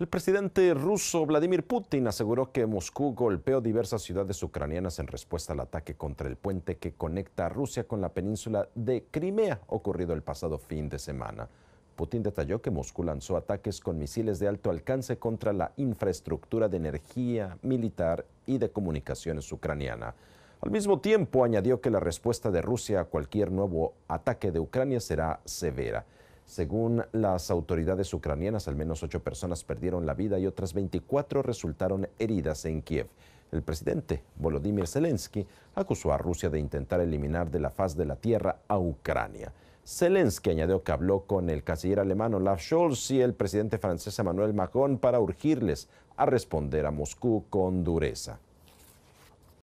El presidente ruso Vladimir Putin aseguró que Moscú golpeó diversas ciudades ucranianas en respuesta al ataque contra el puente que conecta a Rusia con la península de Crimea ocurrido el pasado fin de semana. Putin detalló que Moscú lanzó ataques con misiles de alto alcance contra la infraestructura de energía militar y de comunicaciones ucraniana. Al mismo tiempo, añadió que la respuesta de Rusia a cualquier nuevo ataque de Ucrania será severa. Según las autoridades ucranianas, al menos ocho personas perdieron la vida y otras 24 resultaron heridas en Kiev. El presidente Volodymyr Zelensky acusó a Rusia de intentar eliminar de la faz de la tierra a Ucrania. Zelensky añadió que habló con el canciller alemán Olaf Scholz y el presidente francés Emmanuel Macron para urgirles a responder a Moscú con dureza.